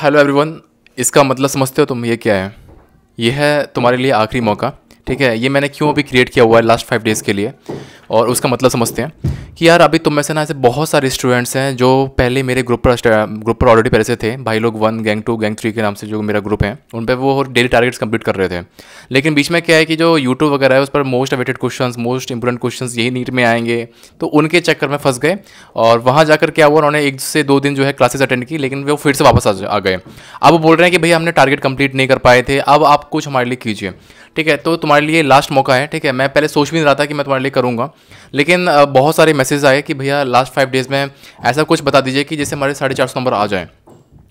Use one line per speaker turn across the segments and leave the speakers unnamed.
hello oh, everyone इसका मतलब समझते हो तुम ये क्या है यह है तुम्हारे लिए आखिरी मौका ठीक है ये मैंने क्यों अभी क्रिएट किया हुआ है लास्ट फाइव डेज़ के लिए और उसका मतलब समझते हैं कि यार अभी तुम में से ना ऐसे बहुत सारे स्टूडेंट्स हैं जो पहले मेरे ग्रुप पर ग्रुप पर ऑलरेडी पहले से थे भाई लोग one gang two gang three के नाम से जो मेरा ग्रुप है उन पर वो डेली टारगेट्स कंप्लीट कर रहे थे लेकिन बीच में क्या है कि जो यूट्यूब वगैरह है उस पर most awaited question most important question यही नीट में आएंगे तो उनके चक्कर में फंस गए और वहाँ जाकर क्या हुआ उन्होंने एक से दो दिन जो है क्लासेस अटेंड की लेकिन वो फिर से वापस आ गए अब बोल रहे हैं कि भाई हमने टारगेट कंप्लीट नहीं कर पाए थे अब आप कुछ हमारे लिए कीजिए ठीक है तो तुम तुम्हारे लिए लास्ट मौका है ठीक है मैं पहले सोच भी नहीं रहा था कि मैं तुम्हारे लिए करूँगा लेकिन बहुत सारे मैसेज आए कि भैया लास्ट फाइव डेज़ में ऐसा कुछ बता दीजिए कि जैसे हमारे साढ़े चार सौ नंबर आ जाए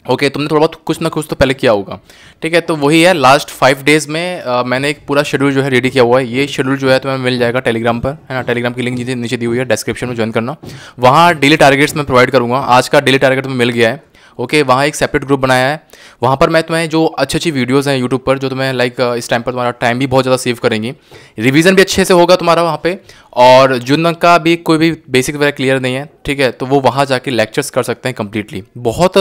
ओके okay, तुमने थोड़ा बहुत कुछ ना कुछ तो पहले किया होगा ठीक है तो वही है लास्ट फाइव डेज़ में आ, मैंने एक पूरा शेड्यूल जो है रेडी किया हुआ है ये शेड्यूल जो है तुम्हें मिल जाएगा टेलीग्राम पर है ना टेलीग्राम की लिंक नीचे नीचे दी हुई है डिस्क्रिप्शन में ज्वाइन करना वहाँ डेली टारगेट्स मैं प्रोवाइड करूँगा आज का डेली टारगेट तुम्हें मिल गया है ओके वहाँ एक सेपरेट ग्रुप बनाया है वहाँ पर मैं तुम्हें जो अच्छी अच्छी वीडियोज़ हैं यूट्यूब पर जो तुम्हें लाइक इस टाइम पर तुम्हारा टाइम भी बहुत ज़्यादा सेव करेंगी रिविज़न भी अच्छे से होगा तुम्हारा वहाँ पे और जिन का भी कोई भी बेसिक वगैरह क्लियर नहीं है ठीक है तो वो वहाँ जाके लेक्चर्स कर सकते हैं कम्प्लीटली बहुत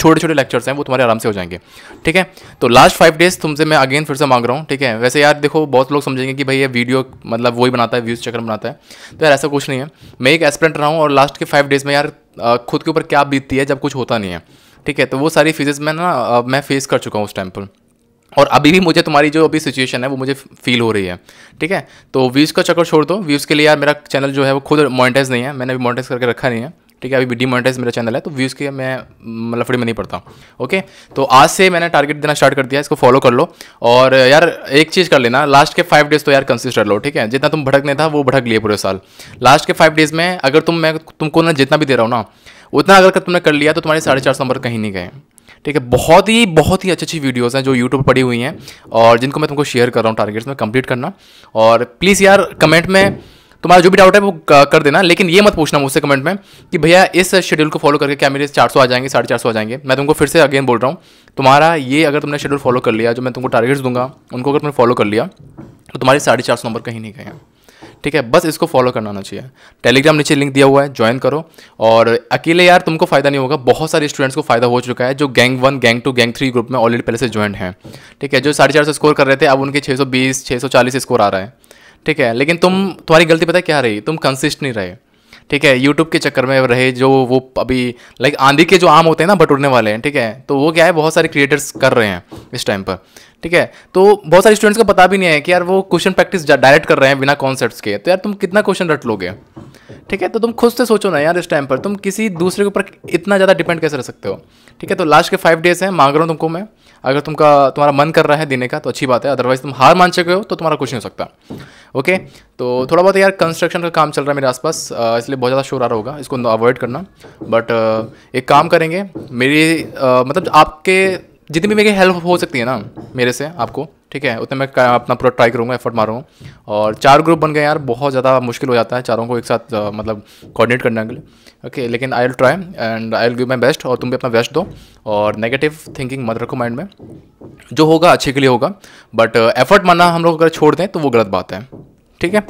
छोटे छोटे लेक्चर्स हैं वो तुम्हारे आराम से हो जाएंगे ठीक है तो लास्ट फाइव डेज तुमसे मैं अगेन फिर से मांग रहा हूँ ठीक है वैसे यार देखो बहुत लोग समझेंगे कि भाई ये वीडियो मतलब वही बनाता है व्यूज़ चक्कर बनाता है तो यार ऐसा कुछ नहीं है मैं एक एस्परेंट रहा हूँ और लास्ट के फाइव डेज़ में यार खुद के ऊपर क्या बीतती है जब कुछ होता नहीं है ठीक है तो वो सारी फीजेस मैं ना मैं फेस कर चुका हूँ उस टाइम पर और अभी भी मुझे तुम्हारी जो अभी सिचुएशन है वो मुझे फील हो रही है ठीक है तो व्यूज़ का चक्कर छोड़ दो व्यूज़ के लिए यार मेरा चैनल जो है वो खुद मोनिटाइज नहीं है मैंने अभी मोनिटाइज करके रखा नहीं है ठीक है अभी डीमोनेटाइज मेरा चैनल है तो व्यूज़ के मैं लफड़ी में नहीं पड़ता ओके तो आज से मैंने टारगेट देना स्टार्ट कर दिया इसको फॉलो कर लो और यार एक चीज़ कर लेना लास्ट के फाइव डेज़ तो यार कंसिस्ट कर लो ठीक है जितना तुम भटकने था वो भटक लिए पूरे साल लास्ट के फाइव डेज़ में अगर तुम मैं तुमको ना जितना भी दे रहा हूँ ना उतना अगर तुमने कर लिया तो तुम्हारे साढ़े चार सौ नंबर कहीं नहीं गए ठीक है बहुत ही बहुत ही अच्छी अच्छी वीडियोस हैं जो यूट्यूब पर पड़ी हुई हैं और जिनको मैं तुमको शेयर कर रहा हूँ टारगेट्स में कंप्लीट करना और प्लीज़ यार कमेंट में तुम्हारा जो भी डाउट है वो कर देना लेकिन ये मत पूछना मुझसे कमेंट में कि भैया इस शेड्यूल को फॉलो करके क्या मेरे चार आ जाएंगे साढ़े चार आ जाएंगे मैं तुमको फिर से अगेन बोल रहा हूँ तुम्हारा ये अगर तुमने शेड्यूल फॉलो कर लिया जो मैं तुमको टारगेट्स दूंगा उनको अगर तुमने फॉलो कर लिया तो तुम्हारे साढ़े चार सौ नंबर कहीं नहीं गए ठीक है बस इसको फॉलो करना होना चाहिए टेलीग्राम नीचे लिंक दिया हुआ है ज्वाइन करो और अकेले यार तुमको फायदा नहीं होगा बहुत सारे स्टूडेंट्स को फायदा हो चुका है जो gang one gang two gang three group में ऑलरेडी पहले से ज्वाइन है ठीक है जो साढ़े चार सौ स्कोर कर रहे थे अब उनके छः सौ बीस छः सौ चालीस स्कोर आ रहा है ठीक है लेकिन तुम तुम्हारी गलती पता है क्या रही तुम कंसिस्ट नहीं रहे ठीक है यूट्यूब के चक्कर में रहे जो वो अभी लाइक आंधी के जो आम होते हैं ना बटोरने वाले हैं ठीक है तो वो क्या है बहुत सारे क्रिएटर्स कर रहे हैं इस टाइम पर ठीक है तो बहुत सारे स्टूडेंट्स को पता भी नहीं है कि यार वो क्वेश्चन प्रैक्टिस डायरेक्ट कर रहे हैं बिना कॉन्सेप्ट के तो यार तुम कितना क्वेश्चन रट लोगे ठीक है तो तुम खुद से सोचो ना यार इस टाइम पर तुम किसी दूसरे के ऊपर इतना ज़्यादा डिपेंड कैसे रह सकते हो ठीक है तो लास्ट के फाइव डेज हैं मांग रहा हूँ तुमको मैं अगर तुमका तुम्हारा मन कर रहा है देने का तो अच्छी बात है अदरवाइज तुम हार मान चुके हो तो तुम्हारा कुछ नहीं हो सकता ओके तो थोड़ा बहुत यार कंस्ट्रक्शन का काम चल रहा है मेरे आसपास इसलिए बहुत ज़्यादा शोर आ रहा होगा इसको अवॉइड करना बट एक काम करेंगे मेरी मतलब आपके जितनी भी मेरी हेल्प हो सकती है ना मेरे से आपको ठीक है उतने मैं अपना पूरा ट्राई करूँगा एफर्ट मारूँगा और चार ग्रुप बन गए यार बहुत ज़्यादा मुश्किल हो जाता है चारों को एक साथ मतलब कोऑर्डिनेट करने के लिए ओके लेकिन I will try and I will give my best और तुम भी अपना बेस्ट दो और नेगेटिव थिंकिंग मत रखो माइंड में जो होगा अच्छे के लिए होगा बट एफर्ट मारना हम लोग अगर छोड़ दें तो वो गलत बात है ठीक है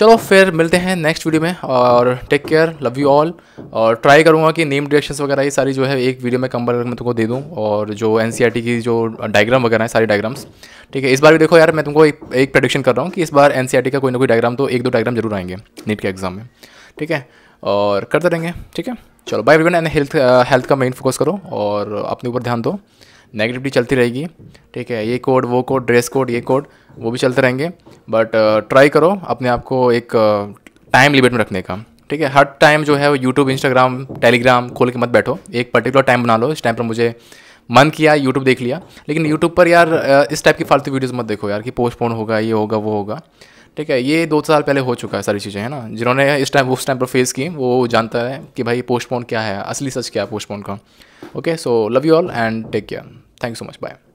चलो फिर मिलते हैं नेक्स्ट वीडियो में और take care love you all और ट्राई करूँगा कि नेम डिरेक्शंस वगैरह ये सारी जो है एक वीडियो में कंबल मैं तुमको दे दूँ और जो एन e की जो डायग्राम वगैरह है सारी डायग्राम्स ठीक है इस बार भी देखो यार मैं तुमको एक एक प्रडिक्शन कर रहा हूँ कि इस बार एन e का कोई ना कोई डायग्राम तो एक दो डायग्राम जरूर आएंगे नीट के एग्जाम में ठीक है और करते रहेंगे ठीक है चलो bye everyone and health health का मेन फोकस करो और अपने ऊपर ध्यान दो नेगेटिविटी चलती रहेगी ठीक है ये कोड वो कोड ड्रेस कोड ये कोड वो भी चलते रहेंगे बट ट्राई uh, करो अपने आप को एक टाइम uh, लिमिट में रखने का ठीक है हर टाइम जो है वो यूट्यूब इंस्टाग्राम टेलीग्राम खोल के मत बैठो एक पर्टिकुलर टाइम बना लो इस टाइम पर मुझे मन किया यूट्यूब देख लिया लेकिन यूट्यूब पर यार uh, इस टाइप की फालतू वीडियोज़ मत देखो यार कि पोस्टपोन होगा ये होगा वो होगा ठीक है ये दो साल पहले हो चुका है सारी चीज़ें है ना जिन्होंने इस टाइम उस टाइम पर फेस की वो जानता है कि भाई पोस्टपोन क्या है असली सच क्या है पोस्टपोन का okay so love you all and take care thank you so much bye